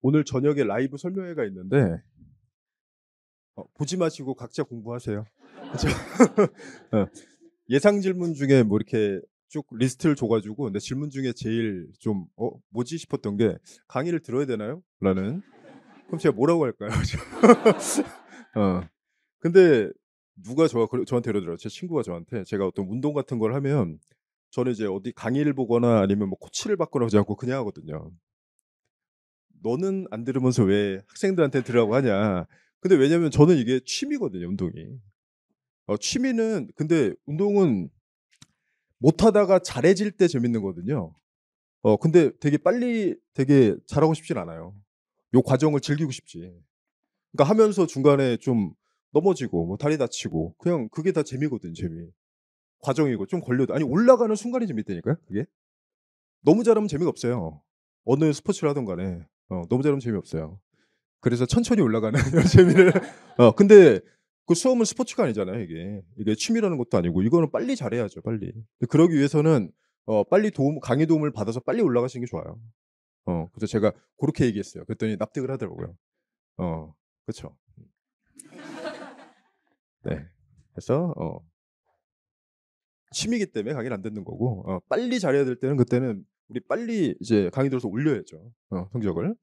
오늘 저녁에 라이브 설명회가 있는데 어, 보지 마시고 각자 공부하세요. 어, 예상 질문 중에 뭐 이렇게 쭉 리스트를 줘가지고 근데 질문 중에 제일 좀 어, 뭐지 싶었던 게 강의를 들어야 되나요? 라는 그럼 제가 뭐라고 할까요? 어. 근데 누가 저, 저한테 이러더라고요. 제 친구가 저한테 제가 어떤 운동 같은 걸 하면 저는 이제 어디 강의를 보거나 아니면 뭐 코치를 받거나 하지 않고 그냥 하거든요. 너는 안 들으면서 왜 학생들한테 들으라고 하냐. 근데 왜냐면 저는 이게 취미거든요, 운동이. 어, 취미는 근데 운동은 못하다가 잘해질 때 재밌는 거거든요. 어 근데 되게 빨리 되게 잘하고 싶진 않아요. 요 과정을 즐기고 싶지. 그러니까 하면서 중간에 좀 넘어지고 뭐 다리 다치고 그냥 그게 다 재미거든 재미. 과정이고 좀 걸려도 아니 올라가는 순간이 재밌다니까요. 그게 너무 잘하면 재미가 없어요. 어느 스포츠를 하던 간에 어, 너무 잘하면 재미없어요. 그래서 천천히 올라가는 재미를. 어, 근데 그 수업은 스포츠가 아니잖아요, 이게. 이게 취미라는 것도 아니고, 이거는 빨리 잘해야죠, 빨리. 그러기 위해서는, 어, 빨리 도움, 강의 도움을 받아서 빨리 올라가시는 게 좋아요. 어, 그래서 제가 그렇게 얘기했어요. 그랬더니 납득을 하더라고요. 어, 그쵸. 네. 그래서, 어, 취미기 때문에 강의를 안 듣는 거고, 어, 빨리 잘해야 될 때는 그때는 우리 빨리 이제 강의 들어서 올려야죠. 어, 성적을.